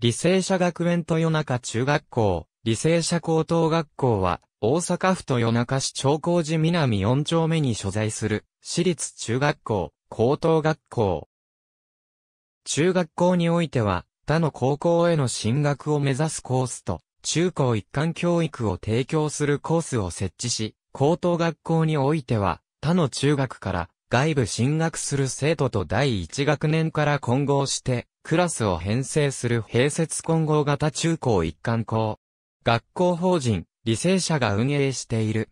理性社学園豊中中学校、理性社高等学校は、大阪府豊中市長工寺南4丁目に所在する、私立中学校、高等学校。中学校においては、他の高校への進学を目指すコースと、中高一貫教育を提供するコースを設置し、高等学校においては、他の中学から外部進学する生徒と第1学年から混合して、クラスを編成する併設混合型中高一貫校。学校法人、理性者が運営している。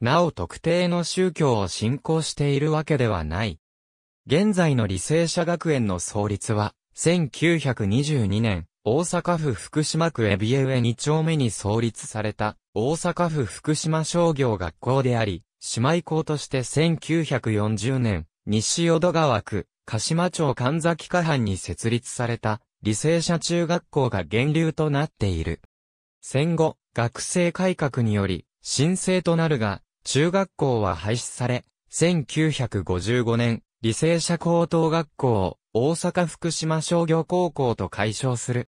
なお特定の宗教を信仰しているわけではない。現在の理性者学園の創立は、1922年、大阪府福島区海老上2丁目に創立された、大阪府福島商業学校であり、姉妹校として1940年、西淀川区、鹿島町神崎下藩に設立された、理性者中学校が源流となっている。戦後、学生改革により、新請となるが、中学校は廃止され、1955年、理性者高等学校を大阪福島商業高校と解消する。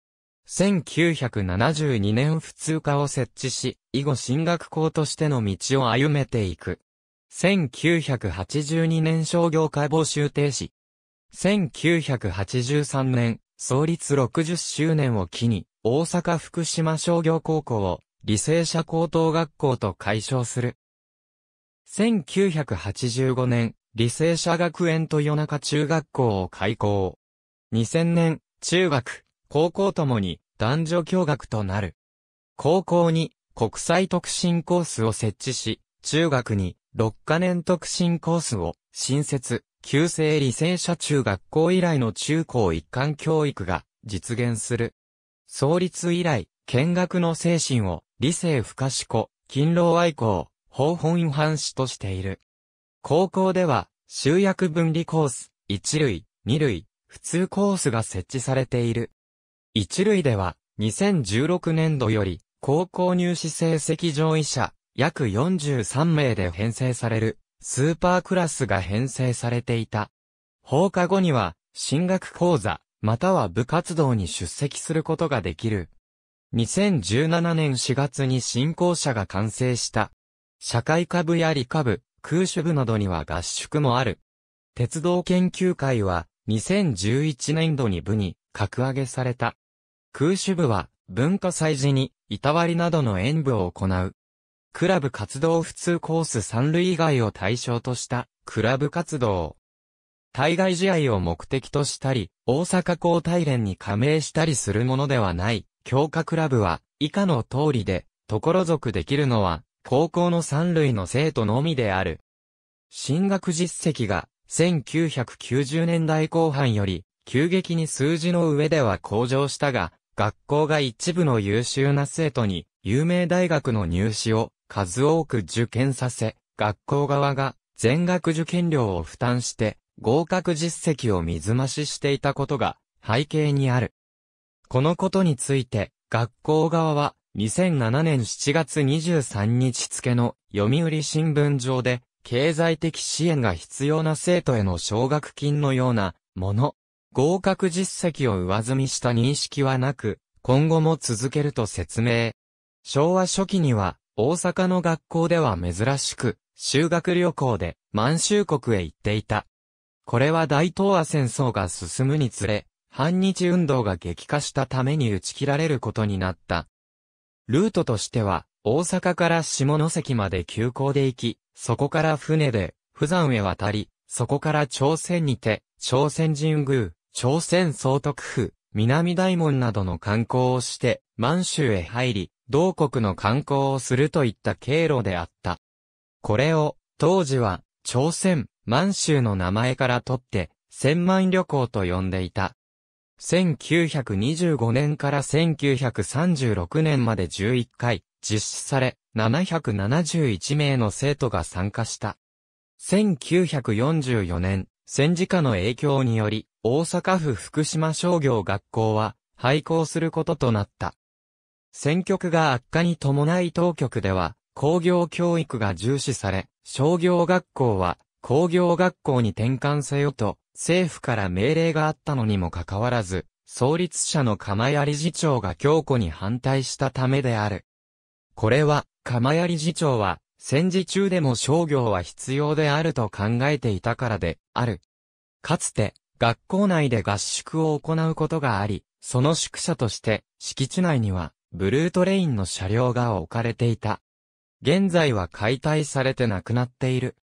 1972年普通科を設置し、以後進学校としての道を歩めていく。1982年商業科募集停止、1983年、創立60周年を機に、大阪福島商業高校を、理性者高等学校と解消する。1985年、理性者学園と夜中中学校を開校。2000年、中学、高校ともに男女共学となる。高校に国際特進コースを設置し、中学に6カ年特進コースを新設。旧制理性者中学校以来の中高一貫教育が実現する。創立以来、見学の精神を理性不可思考、勤労愛好、法本違反しとしている。高校では、集約分離コース、一類、二類、普通コースが設置されている。一類では、2016年度より、高校入試成績上位者、約43名で編成される、スーパークラスが編成されていた。放課後には、進学講座、または部活動に出席することができる。2017年4月に新校舎が完成した。社会科部や理科部、空手部などには合宿もある。鉄道研究会は、2011年度に部に格上げされた。空手部は、文化祭時に、いたわりなどの演舞を行う。クラブ活動普通コース三塁以外を対象とした、クラブ活動。対外試合を目的としたり、大阪高体連に加盟したりするものではない、強化クラブは、以下の通りで、ところ属できるのは、高校の三類の生徒のみである。進学実績が、1990年代後半より、急激に数字の上では向上したが、学校が一部の優秀な生徒に、有名大学の入試を数多く受験させ、学校側が全額受験料を負担して、合格実績を水増ししていたことが背景にある。このことについて、学校側は2007年7月23日付の読売新聞上で、経済的支援が必要な生徒への奨学金のようなもの、合格実績を上積みした認識はなく、今後も続けると説明。昭和初期には、大阪の学校では珍しく、修学旅行で満州国へ行っていた。これは大東亜戦争が進むにつれ、反日運動が激化したために打ち切られることになった。ルートとしては、大阪から下関まで急行で行き、そこから船で、釜山へ渡り、そこから朝鮮にて、朝鮮神宮、朝鮮総督府、南大門などの観光をして、満州へ入り、同国の観光をするといった経路であった。これを、当時は、朝鮮、満州の名前から取って、千万旅行と呼んでいた。1925年から1936年まで11回、実施され、771名の生徒が参加した。1944年、戦時下の影響により、大阪府福島商業学校は、廃校することとなった。選挙区が悪化に伴い当局では、工業教育が重視され、商業学校は工業学校に転換せよと、政府から命令があったのにもかかわらず、創立者の釜屋理事長が強固に反対したためである。これは、釜屋理事長は、戦時中でも商業は必要であると考えていたからで、ある。かつて、学校内で合宿を行うことがあり、その宿舎として、敷地内には、ブルートレインの車両が置かれていた。現在は解体されてなくなっている。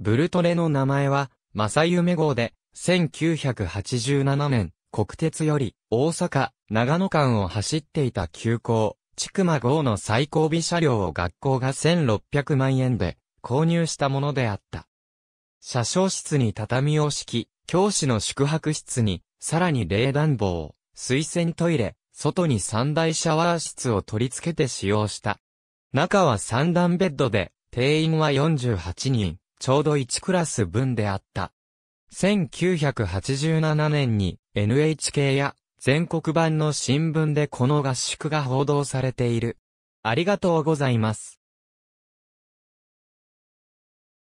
ブルトレの名前は、正夢号で、1987年、国鉄より、大阪、長野間を走っていた急行、ちくま号の最後尾車両を学校が1600万円で、購入したものであった。車掌室に畳を敷き、教師の宿泊室に、さらに冷暖房、水洗トイレ、外に三台シャワー室を取り付けて使用した。中は三段ベッドで、定員は48人、ちょうど1クラス分であった。1987年に NHK や全国版の新聞でこの合宿が報道されている。ありがとうございます。